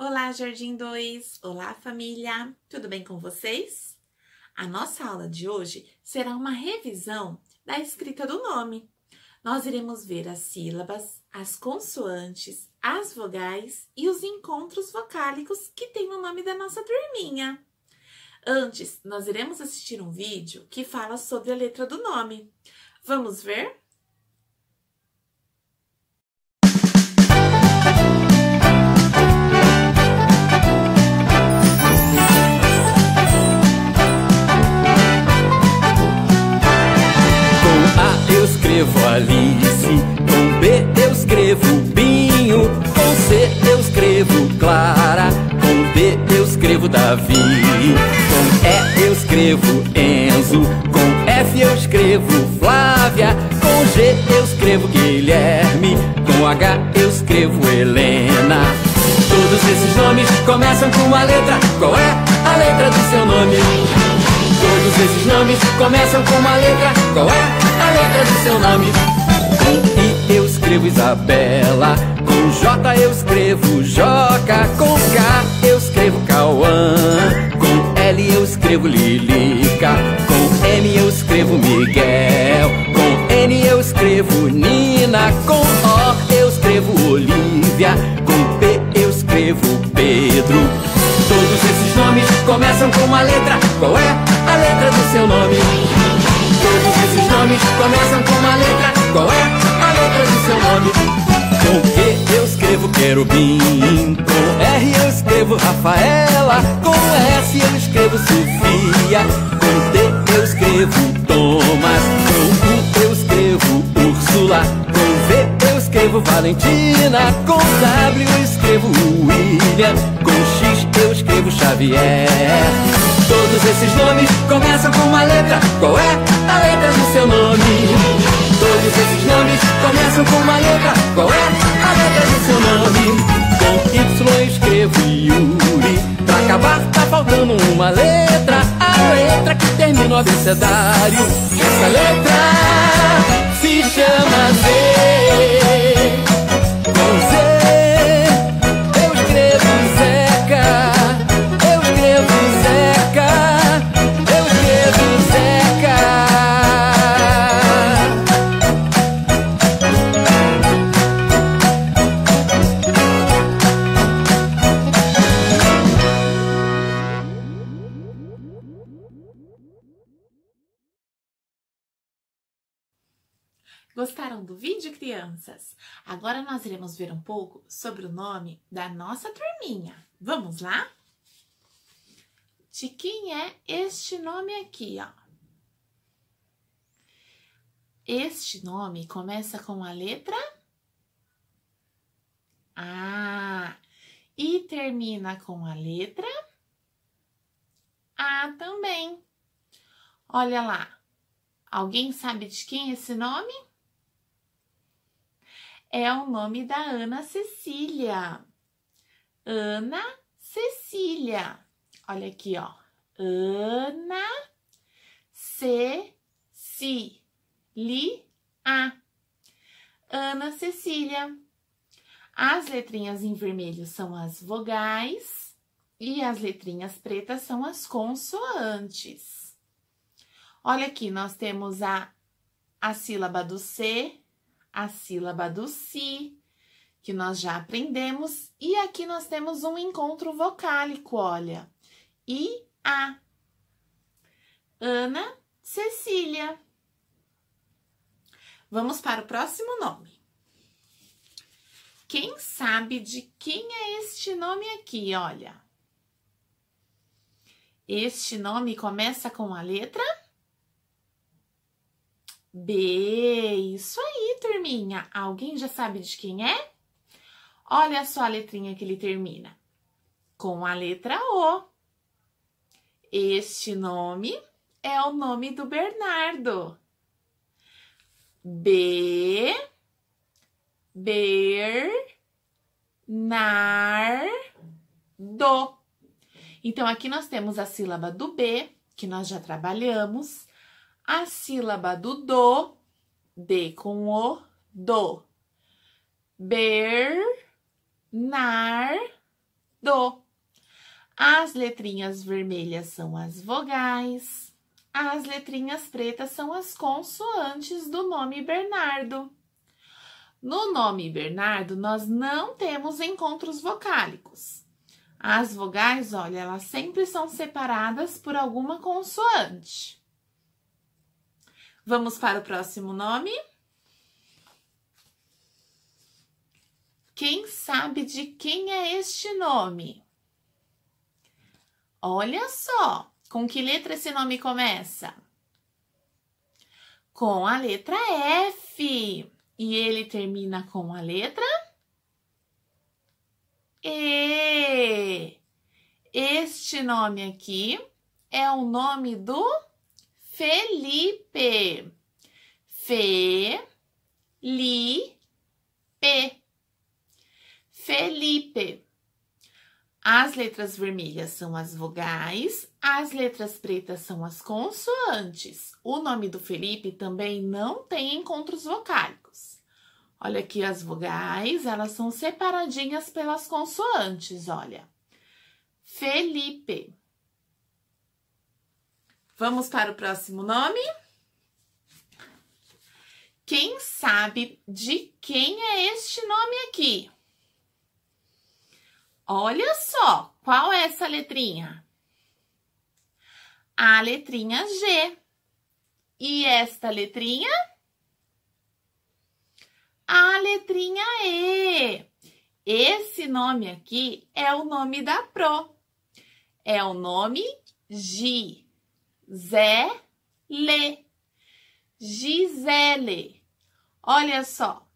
Olá, Jardim 2! Olá, família! Tudo bem com vocês? A nossa aula de hoje será uma revisão da escrita do nome. Nós iremos ver as sílabas, as consoantes, as vogais e os encontros vocálicos que tem no nome da nossa turminha. Antes, nós iremos assistir um vídeo que fala sobre a letra do nome. Vamos ver? Com B eu escrevo Binho, com C eu escrevo Clara, com D eu escrevo Davi. Com E eu escrevo Enzo, com F eu escrevo Flávia, com G eu escrevo Guilherme, com H eu escrevo Helena. Todos esses nomes começam com uma letra. Qual é a letra do seu nome? esses nomes começam com uma letra. Qual é a letra do seu nome? Com I eu escrevo Isabela. Com J eu escrevo Joca. Com K eu escrevo Cauã. Com L eu escrevo Lilica. Com M eu escrevo Miguel. Com N eu escrevo Nina. Com O eu escrevo Olivia. Com P eu escrevo Pedro. Todos esses nomes começam com uma letra. Qual é a letra do seu nome? Todos esses nomes começam com uma letra. Qual é a letra do seu nome? Com Q eu escrevo querubim. Com R eu escrevo Rafaela. Com S eu escrevo Sofia. Com T eu escrevo Thomas. Com U eu escrevo Úrsula. Com V eu escrevo Valentina. Com W eu escrevo William. Com X nomes eu escrevo Xavier. Todos esses nomes começam com uma letra. Qual é a letra do seu nome? Todos esses nomes começam com uma letra. Qual é a letra do seu nome? Com Y eu escrevo Yuri. Pra acabar tá faltando uma letra. A letra que termina o abecedário. Essa letra se chama Z. Gostaram do vídeo, crianças? Agora nós iremos ver um pouco sobre o nome da nossa turminha. Vamos lá? De quem é este nome aqui, ó? Este nome começa com a letra A e termina com a letra A também. Olha lá, alguém sabe de quem é esse nome? é o nome da Ana Cecília. Ana Cecília. Olha aqui, ó. Ana Cecília. Ana Cecília. As letrinhas em vermelho são as vogais e as letrinhas pretas são as consoantes. Olha aqui, nós temos a, a sílaba do C, a sílaba do si, que nós já aprendemos. E aqui nós temos um encontro vocálico, olha. I, A. Ana Cecília. Vamos para o próximo nome. Quem sabe de quem é este nome aqui, olha? Este nome começa com a letra B. Isso aí, turminha. Alguém já sabe de quem é? Olha só a letrinha que ele termina. Com a letra O. Este nome é o nome do Bernardo. B. Bernardo. Então, aqui nós temos a sílaba do B, que nós já trabalhamos a sílaba do do, D com o, do. Bernardo. As letrinhas vermelhas são as vogais. As letrinhas pretas são as consoantes do nome Bernardo. No nome Bernardo, nós não temos encontros vocálicos. As vogais, olha, elas sempre são separadas por alguma consoante. Vamos para o próximo nome. Quem sabe de quem é este nome? Olha só, com que letra esse nome começa? Com a letra F. E ele termina com a letra E. Este nome aqui é o nome do Felipe. Fe-li-pe. Felipe. As letras vermelhas são as vogais, as letras pretas são as consoantes. O nome do Felipe também não tem encontros vocálicos. Olha aqui as vogais, elas são separadinhas pelas consoantes, olha. Felipe. Vamos para o próximo nome. Quem sabe de quem é este nome aqui? Olha só, qual é essa letrinha? A letrinha G. E esta letrinha? A letrinha E. Esse nome aqui é o nome da Pro. É o nome G. Zé, Lê. Gisele. Olha só.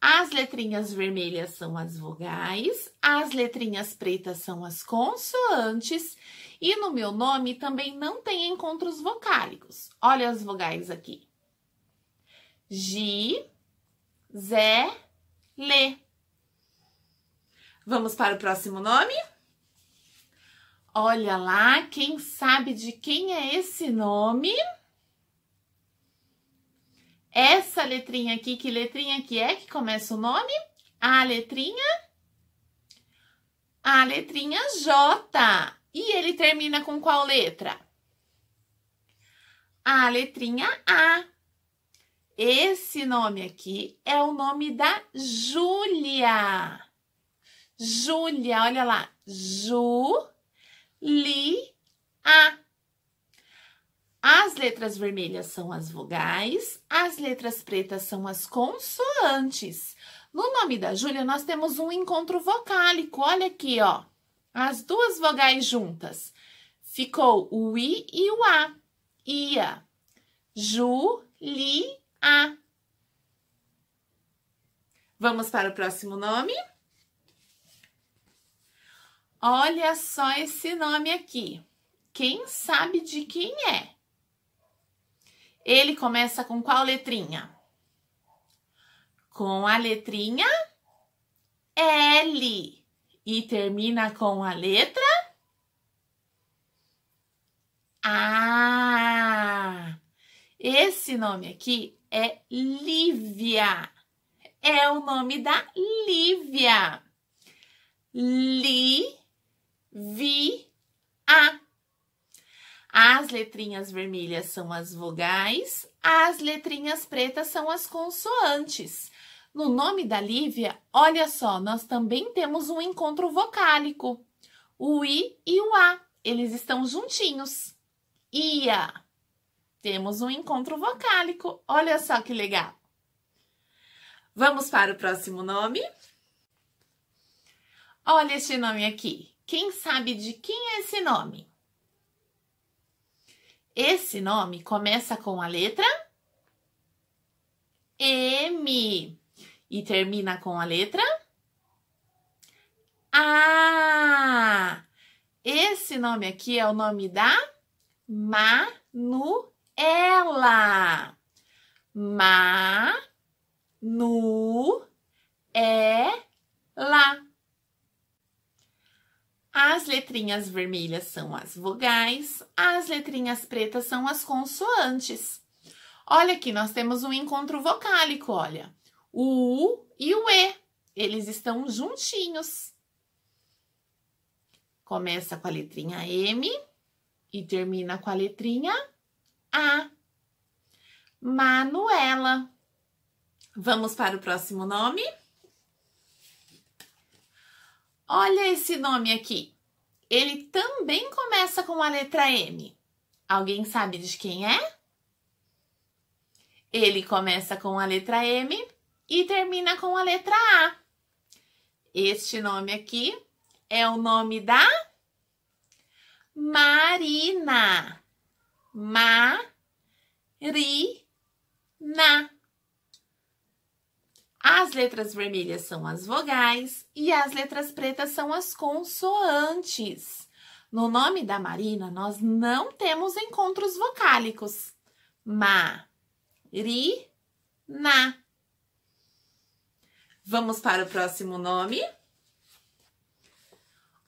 As letrinhas vermelhas são as vogais, as letrinhas pretas são as consoantes e no meu nome também não tem encontros vocálicos. Olha as vogais aqui. Gi, Zé, Lê. Vamos para o próximo nome? Olha lá, quem sabe de quem é esse nome? Essa letrinha aqui, que letrinha que é que começa o nome? A letrinha? A letrinha J. E ele termina com qual letra? A letrinha A. Esse nome aqui é o nome da Júlia. Júlia, olha lá. Ju li, a. As letras vermelhas são as vogais, as letras pretas são as consoantes. No nome da Júlia, nós temos um encontro vocálico. Olha aqui, ó. As duas vogais juntas. Ficou o i e o a. Ia. Ju, li, a. Vamos para o próximo nome? Olha só esse nome aqui. Quem sabe de quem é? Ele começa com qual letrinha? Com a letrinha L e termina com a letra A. Esse nome aqui é Lívia. É o nome da Lívia. Li letrinhas vermelhas são as vogais, as letrinhas pretas são as consoantes. No nome da Lívia, olha só, nós também temos um encontro vocálico. O i e o a, eles estão juntinhos. Ia. Temos um encontro vocálico. Olha só que legal. Vamos para o próximo nome? Olha este nome aqui. Quem sabe de quem é esse nome? Esse nome começa com a letra M e termina com a letra A. Esse nome aqui é o nome da Manuela. Ma nu as letrinhas vermelhas são as vogais, as letrinhas pretas são as consoantes. Olha aqui, nós temos um encontro vocálico, olha. O U e o E, eles estão juntinhos. Começa com a letrinha M e termina com a letrinha A. Manuela. Vamos para o próximo nome? Olha esse nome aqui ele também começa com a letra M. Alguém sabe de quem é? Ele começa com a letra M e termina com a letra A. Este nome aqui é o nome da Marina. Marina. As letras vermelhas são as vogais e as letras pretas são as consoantes. No nome da Marina, nós não temos encontros vocálicos. Ma, ri, na. Vamos para o próximo nome.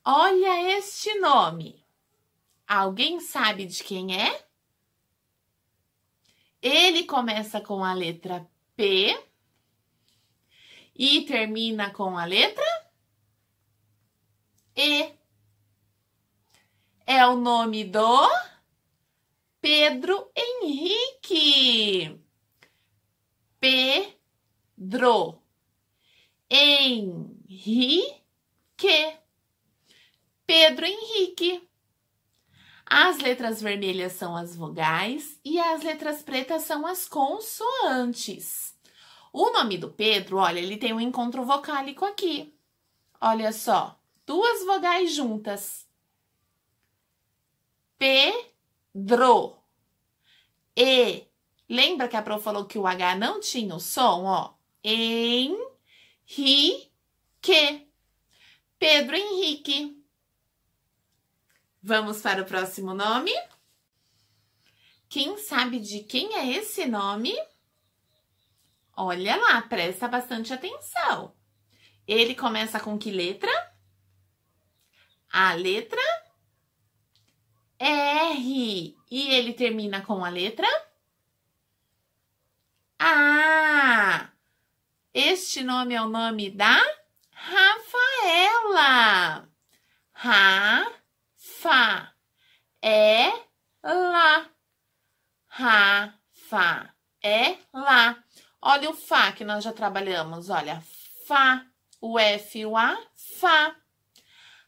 Olha este nome. Alguém sabe de quem é? Ele começa com a letra P e termina com a letra E. É o nome do Pedro Henrique. Pedro Henrique. Pedro Henrique. As letras vermelhas são as vogais e as letras pretas são as consoantes. O nome do Pedro, olha, ele tem um encontro vocálico aqui. Olha só, duas vogais juntas. Pedro. E. Lembra que a Pro falou que o H não tinha o som, ó? Henrique. Pedro Henrique. Vamos para o próximo nome? Quem sabe de quem é esse nome? Olha lá, presta bastante atenção. Ele começa com que letra? A letra R. E ele termina com a letra A. Este nome é o nome da Rafaela. fa, é Ra, fa, é la. Olha o Fá que nós já trabalhamos. Olha, Fá, o F, o A, Fá.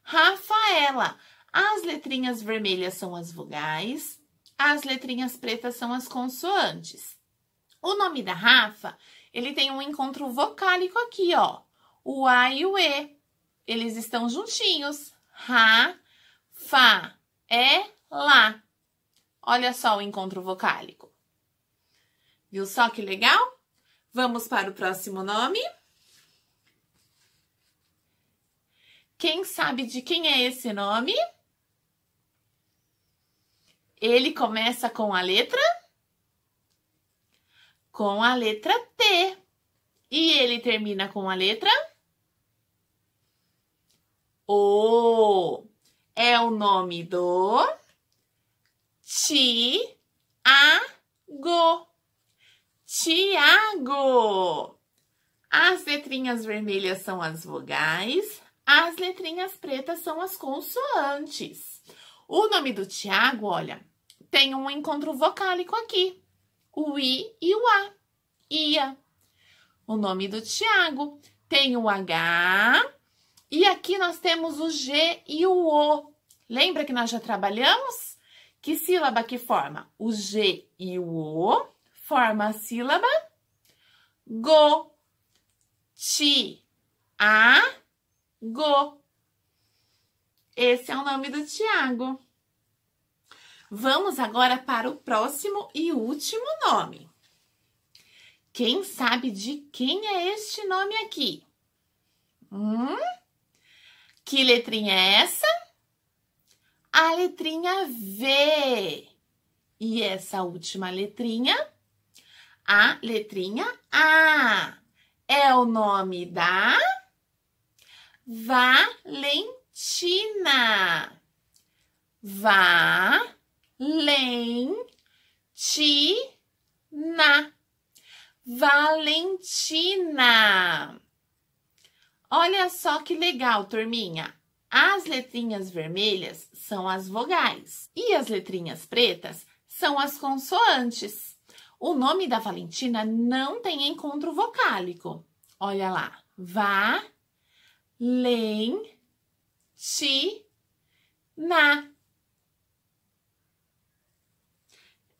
Rafaela. As letrinhas vermelhas são as vogais, as letrinhas pretas são as consoantes. O nome da Rafa, ele tem um encontro vocálico aqui, ó. O A e o E. Eles estão juntinhos. Ra, Fá, É, Lá. Olha só o encontro vocálico. Viu só que legal? Vamos para o próximo nome. Quem sabe de quem é esse nome? Ele começa com a letra? Com a letra T. E ele termina com a letra? O. É o nome do Tiago. Tiago! As letrinhas vermelhas são as vogais, as letrinhas pretas são as consoantes. O nome do Tiago, olha, tem um encontro vocálico aqui. O I e o A. Ia. O nome do Tiago tem o H e aqui nós temos o G e o O. Lembra que nós já trabalhamos? Que sílaba que forma o G e o O? forma a sílaba go, ti, a, go. Esse é o nome do Tiago. Vamos agora para o próximo e último nome. Quem sabe de quem é este nome aqui? Hum? Que letrinha é essa? A letrinha V. E essa última letrinha a letrinha A é o nome da Valentina. Valentina. Valentina. Olha só que legal, turminha. As letrinhas vermelhas são as vogais e as letrinhas pretas são as consoantes. O nome da Valentina não tem encontro vocálico. Olha lá. Vá, len, ti, na.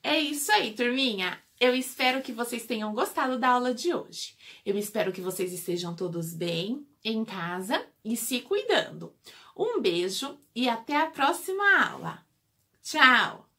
É isso aí, turminha. Eu espero que vocês tenham gostado da aula de hoje. Eu espero que vocês estejam todos bem em casa e se cuidando. Um beijo e até a próxima aula. Tchau!